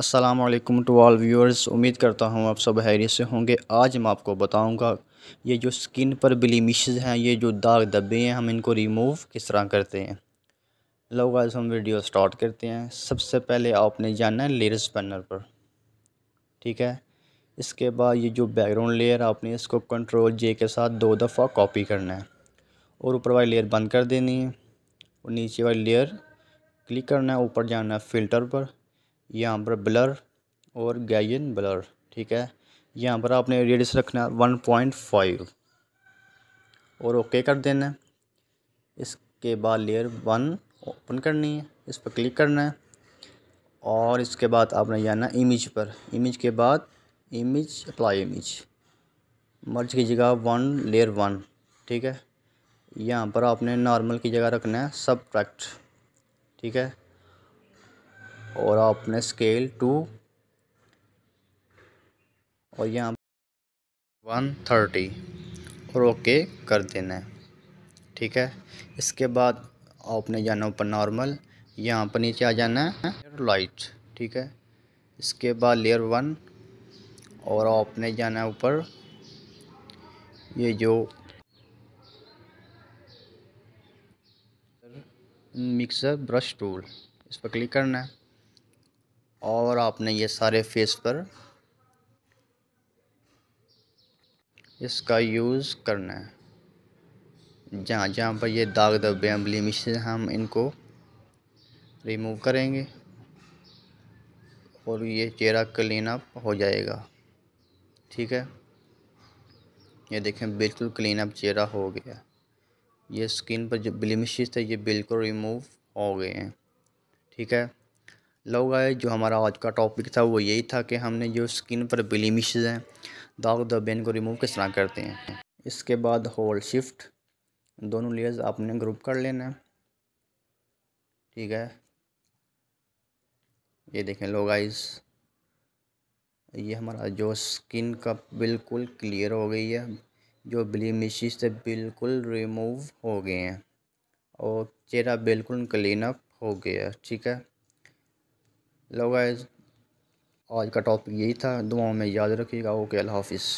Aslam to all viewers उम्मीद करता हूँ आप सब हैरियत से होंगे आज मैं आपको बताऊँगा ये जो स्किन पर ब्लीमिश हैं ये जो दाग धब्बे हैं हम इनको रिमूव किस तरह करते हैं लोग आज हम वीडियो स्टार्ट करते हैं सबसे पहले आपने जाना है लेयर्स बैनर पर ठीक है इसके बाद ये जो बैकग्राउंड लेयर आपने इसको कंट्रोल जे के साथ दो दफ़ा कॉपी करना है और ऊपर वाली लेयर बंद कर देनी है और नीचे वाली लेयर क्लिक करना है ऊपर जाना है फ़िल्टर पर यहाँ पर ब्लर और गैन ब्लर ठीक है यहाँ पर आपने रेडियस रखना वन पॉइंट फाइव और ओके कर देना है इसके बाद लेयर वन ओपन करनी है इस पर क्लिक करना है और इसके बाद आपने जाना इमेज पर इमेज के बाद इमेज अप्लाई इमेज मर्ज की जगह वन लेयर वन ठीक है यहाँ पर आपने नॉर्मल की जगह रखना है सब ठीक है और आपने स्केल टू और यहाँ वन थर्टी और ओके कर देना है ठीक है इसके बाद आपने जाना ऊपर नॉर्मल यहाँ पर नीचे आ जाना है लाइट ठीक है इसके बाद लेयर वन और आपने जाना है ऊपर ये जो मिक्सर ब्रश टूल इस पर क्लिक करना है और आपने ये सारे फेस पर इसका यूज़ करना है जहाँ जहाँ पर ये दाग धब्बे हैं ब्लीमिश हम इनको रिमूव करेंगे और ये चेहरा क्लीन अप हो जाएगा ठीक है ये देखें बिल्कुल क्लीन अप चेहरा हो गया ये स्किन पर जो ब्लीमिश थे ये बिल्कुल रिमूव हो गए हैं ठीक है लोग आए जो हमारा आज का टॉपिक था वो यही था कि हमने जो स्किन पर ब्लीमिश हैं दाग दबेन को रिमूव किस तरह करते हैं इसके बाद होल शिफ्ट दोनों लेयर्स आपने ग्रुप कर लेना है ठीक है ये देखें लोग आइज ये हमारा जो स्किन का बिल्कुल क्लियर हो गई है जो ब्लीमिशी से बिल्कुल रिमूव हो गए हैं और चेहरा बिल्कुल क्लीन अप हो गया ठीक है लो गाइज आज का टॉपिक यही था दुआओं में याद रखिएगा ओके अल्लाह हाफिज़